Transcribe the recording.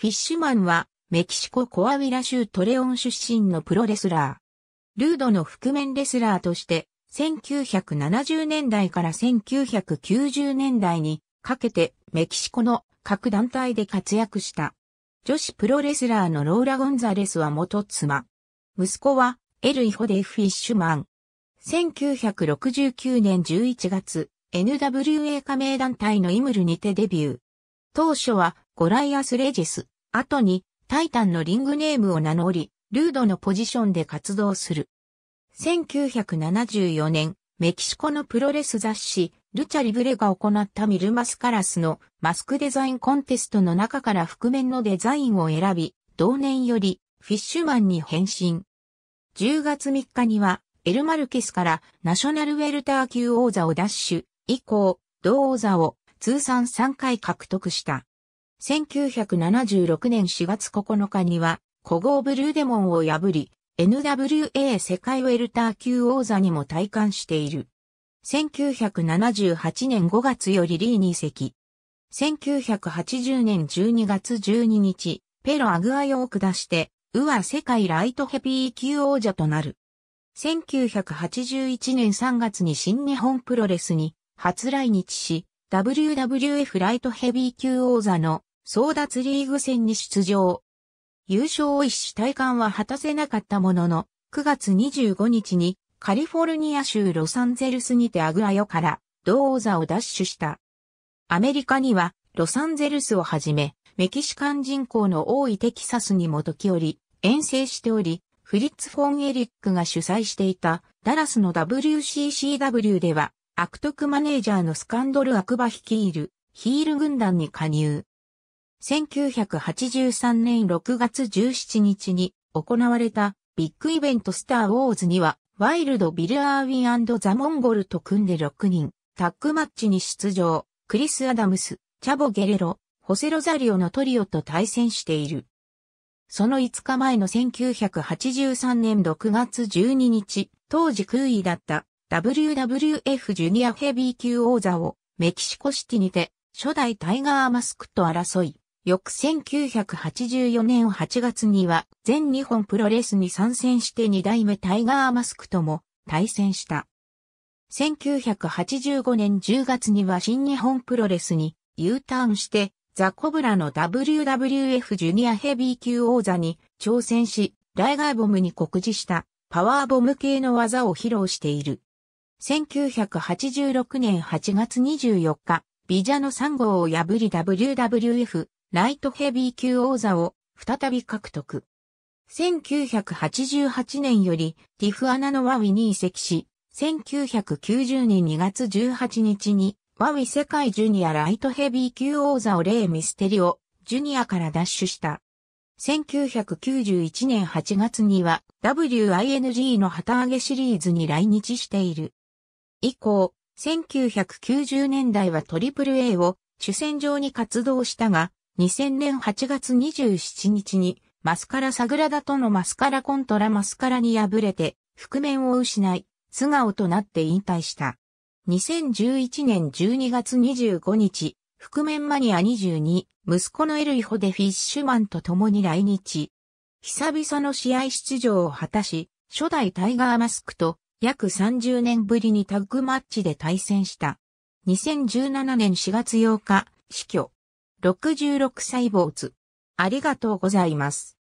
フィッシュマンは、メキシココアウィラ州トレオン出身のプロレスラー。ルードの覆面レスラーとして、1970年代から1990年代にかけてメキシコの各団体で活躍した。女子プロレスラーのローラ・ゴンザレスは元妻。息子はエル・イホデ・フィッシュマン。1969年11月、NWA 加盟団体のイムルにてデビュー。当初はゴライアス・レジス、後にタイタンのリングネームを名乗り、ルードのポジションで活動する。1974年、メキシコのプロレス雑誌、ルチャリブレが行ったミルマスカラスのマスクデザインコンテストの中から覆面のデザインを選び、同年よりフィッシュマンに変身。10月3日には、エル・マルケスからナショナルウェルター級王座を奪取、以降、同王座を通算3回獲得した。1976年4月9日には、古豪ブルーデモンを破り、NWA 世界ウェルター級王座にも退官している。1978年5月よりリーに移籍。1980年12月12日、ペロ・アグアヨを下して、ウア世界ライトヘビー級王者となる。1981年3月に新日本プロレスに初来日し、WWF ライトヘビー級王座の争奪リーグ戦に出場。優勝を一死体感は果たせなかったものの、9月25日にカリフォルニア州ロサンゼルスにてアグアヨから同王座を奪取した。アメリカにはロサンゼルスをはじめ、メキシカン人口の多いテキサスにも時折遠征しており、フリッツ・フォン・エリックが主催していたダラスの WCCW では悪徳マネージャーのスカンドル・アクバ率いるヒール軍団に加入。1983年6月17日に行われたビッグイベントスター・ウォーズには、ワイルド・ビル・アーウィンザ・モンゴルと組んで6人、タッグマッチに出場、クリス・アダムス、チャボ・ゲレロ、ホセ・ロザリオのトリオと対戦している。その5日前の1983年6月12日、当時空位だった WWF ジュニアヘビー級王座をメキシコシティにて初代タイガーマスクと争い、翌1984年8月には全日本プロレスに参戦して二代目タイガーマスクとも対戦した。1985年10月には新日本プロレスに U ターンしてザ・コブラの WWF ジュニアヘビー級王座に挑戦し、ライガーボムに告示したパワーボム系の技を披露している。1986年8月24日、ビジャの3号を破り WWF ライトヘビー級王座を再び獲得。1988年よりティフアナのワウィに移籍し、1990年2月18日にワウィ世界ジュニアライトヘビー級王座をレイ・ミステリオ、ジュニアから奪取した。1991年8月には WING の旗揚げシリーズに来日している。以降、1990年代は AAA を主戦場に活動したが、2000年8月27日に、マスカラ・サグラダとのマスカラ・コントラ・マスカラに敗れて、覆面を失い、素顔となって引退した。2011年12月25日、覆面マニア22、息子のエルイホでフィッシュマンと共に来日。久々の試合出場を果たし、初代タイガーマスクと約30年ぶりにタッグマッチで対戦した。2017年4月8日、死去。66歳坊主。ありがとうございます。